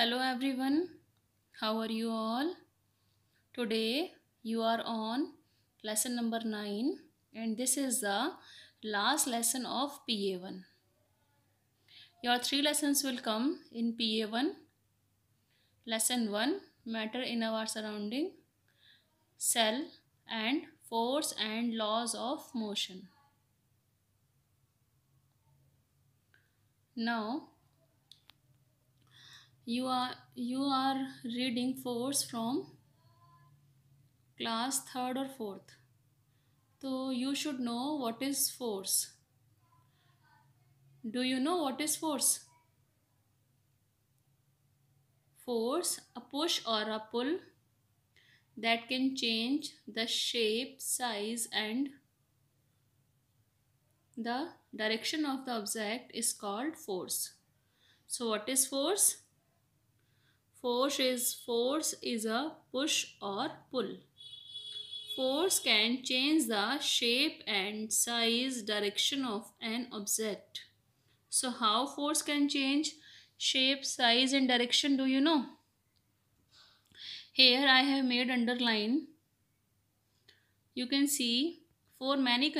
hello everyone how are you all today you are on lesson number 9 and this is the last lesson of pa1 your three lessons will come in pa1 lesson 1 matter in our surrounding cell and force and laws of motion now you are you are reading force from class third or fourth so you should know what is force do you know what is force force a push or a pull that can change the shape size and the direction of the object is called force so what is force Force is force is a push or pull. Force can change the shape and size direction of an object. So how force can change shape, size and direction do you know? Here I have made underline. You can see for many,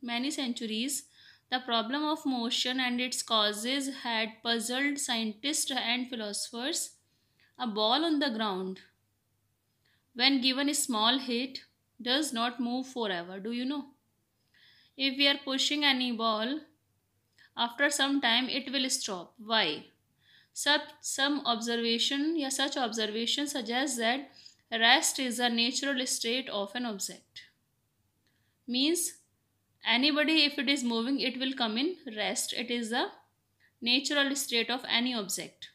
many centuries the problem of motion and its causes had puzzled scientists and philosophers a ball on the ground, when given a small hit, does not move forever. Do you know? If we are pushing any ball, after some time it will stop. Why? Such, some observation yeah, such observation suggests that rest is a natural state of an object. Means anybody if it is moving it will come in rest. It is a natural state of any object.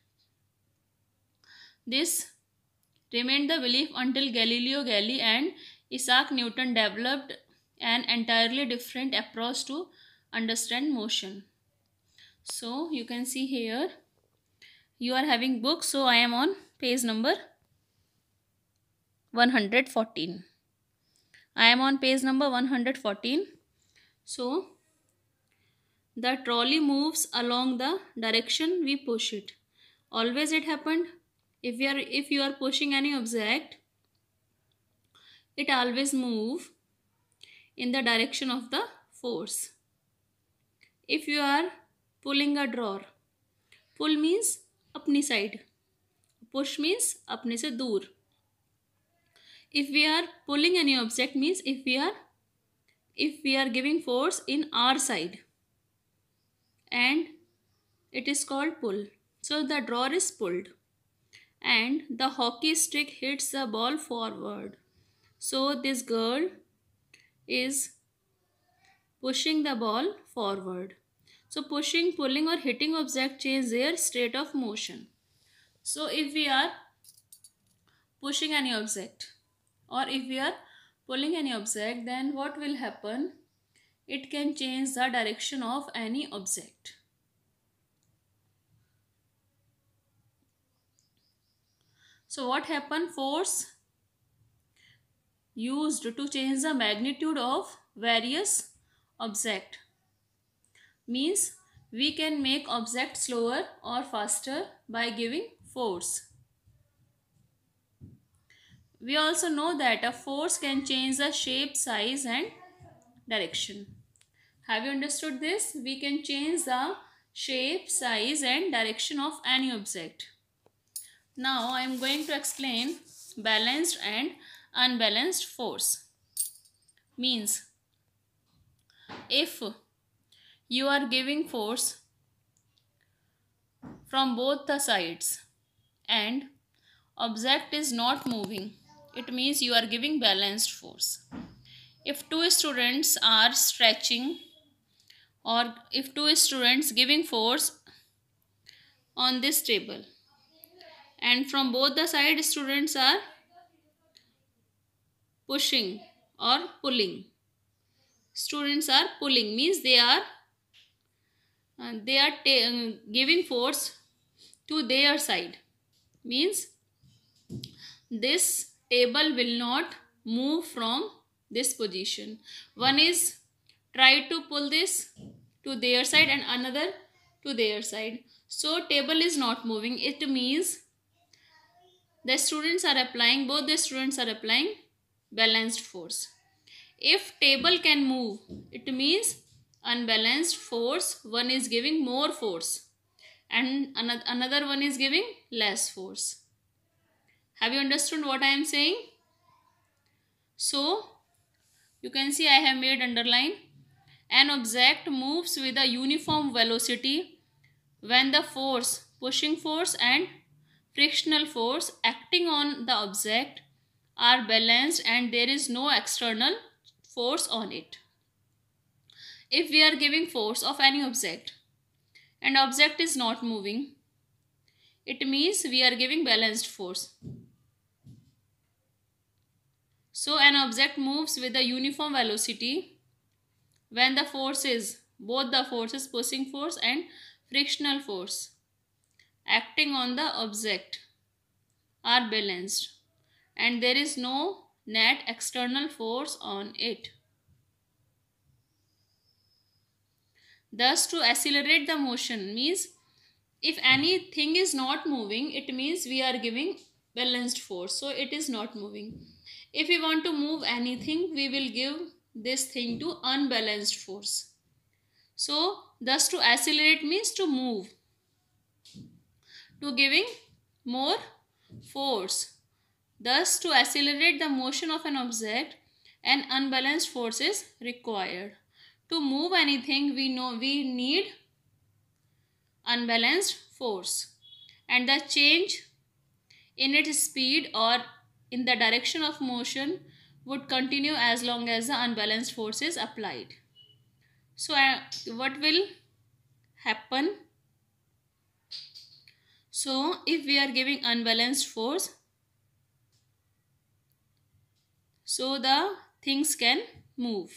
This remained the belief until Galileo Galilei and Isaac Newton developed an entirely different approach to understand motion. So you can see here you are having books. so I am on page number 114. I am on page number 114. So the trolley moves along the direction we push it. Always it happened if you are if you are pushing any object it always move in the direction of the force if you are pulling a drawer pull means अपनी side, push means अपने se दूर if we are pulling any object means if we are if we are giving force in our side and it is called pull so the drawer is pulled and the hockey stick hits the ball forward. So this girl is pushing the ball forward. So pushing, pulling or hitting object change their state of motion. So if we are pushing any object or if we are pulling any object then what will happen? It can change the direction of any object. So what happened? Force used to change the magnitude of various object means we can make object slower or faster by giving force. We also know that a force can change the shape, size and direction. Have you understood this? We can change the shape, size and direction of any object. Now I am going to explain balanced and unbalanced force. Means if you are giving force from both the sides and object is not moving it means you are giving balanced force if two students are stretching or if two students giving force on this table and from both the side students are pushing or pulling students are pulling means they are uh, they are uh, giving force to their side means this table will not move from this position one is try to pull this to their side and another to their side so table is not moving it means the students are applying both the students are applying balanced force if table can move it means unbalanced force one is giving more force and another one is giving less force have you understood what i am saying so you can see i have made underline an object moves with a uniform velocity when the force pushing force and frictional force acting on the object are balanced and there is no external force on it. If we are giving force of any object and object is not moving, it means we are giving balanced force. So an object moves with a uniform velocity when the force is both the forces pushing force and frictional force acting on the object are balanced and there is no net external force on it. Thus, to accelerate the motion means if anything is not moving, it means we are giving balanced force. So, it is not moving. If we want to move anything, we will give this thing to unbalanced force. So, thus to accelerate means to move to giving more force. Thus, to accelerate the motion of an object, an unbalanced force is required. To move anything, we know we need unbalanced force. And the change in its speed or in the direction of motion would continue as long as the unbalanced force is applied. So, uh, what will happen so, if we are giving unbalanced force, so the things can move.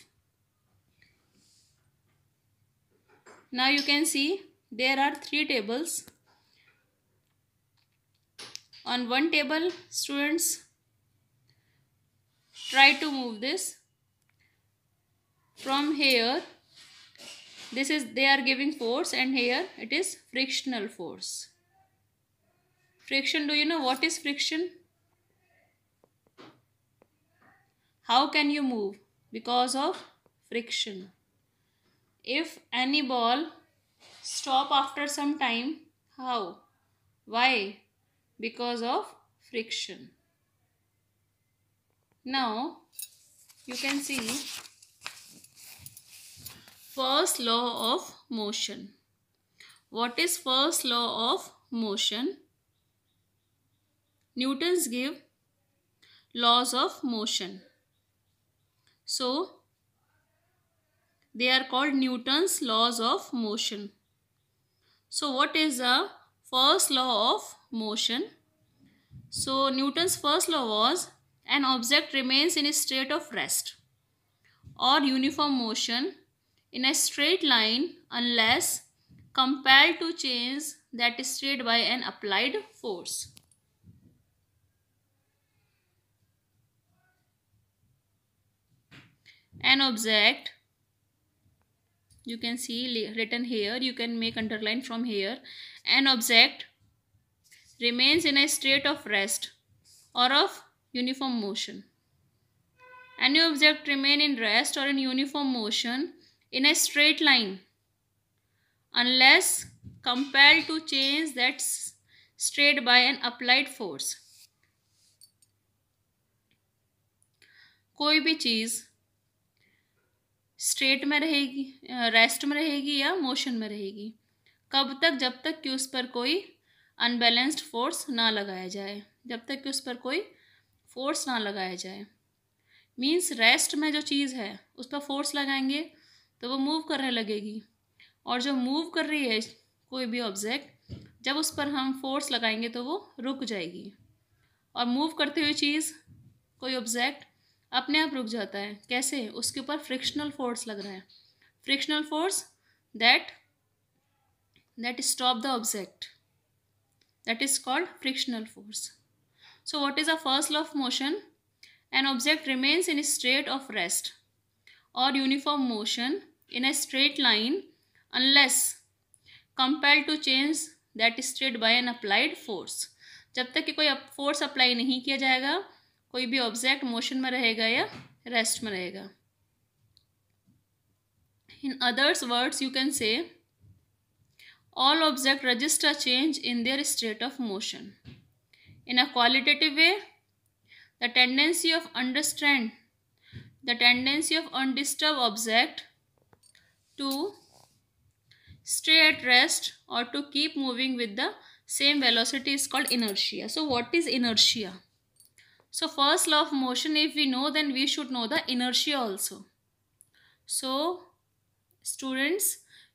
Now you can see there are three tables. On one table, students try to move this from here this is they are giving force and here it is frictional force Friction, do you know what is friction? How can you move? Because of friction. If any ball stop after some time, how? Why? Because of friction. Now, you can see first law of motion. What is first law of motion? Newton's give laws of motion. So, they are called Newton's laws of motion. So, what is the first law of motion? So, Newton's first law was an object remains in a state of rest or uniform motion in a straight line unless compelled to change that state by an applied force. an object you can see written here you can make underline from here an object remains in a state of rest or of uniform motion any object remain in rest or in uniform motion in a straight line unless compelled to change that straight by an applied force कोई भी चीज़ straight में रहेगी rest में रहेगी या motion में रहेगी कब तक जब तक कि उस पर कोई अनबैलेंस्ड फोर्स ना लगाया जाए जब तक कि उस पर कोई फोर्स ना लगाया जाए मीन्स रेस्ट में जो चीज़ है उस पर फोर्स लगाएंगे तो वो मूव करने लगेगी और जो मूव कर रही है कोई भी ऑब्जेक्ट जब उस पर हम फोर्स लगाएंगे तो वो रुक जाएगी और मूव करते हुए चीज़ कोई ऑब्जेक्ट अपने आप रुक जाता है कैसे उसके ऊपर फ्रिक्शनल फोर्स लग रहा है frictional force that that stop the object that is called frictional force so what is a first law of motion an object remains in straight of rest और uniform motion in a straight line unless compelled to change that straight by an applied force जब तक कि कोई force apply नहीं किया जाएगा कोई भी ऑब्जेक्ट मोशन में रहेगा या रेस्ट में रहेगा in others words you can say all object register change in their state of motion in a qualitative way the tendency of understand the tendency of undisturbed object to stay at rest और to keep moving with the same velocity is called inertia so what is inertia So first law of motion if we know then we should know the inertia also. So students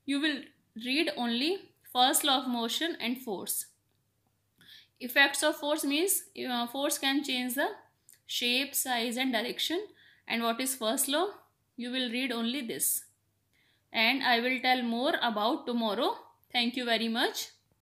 you will read only first law of motion and force. Effects of force means uh, force can change the shape, size and direction and what is first law? You will read only this and I will tell more about tomorrow. Thank you very much.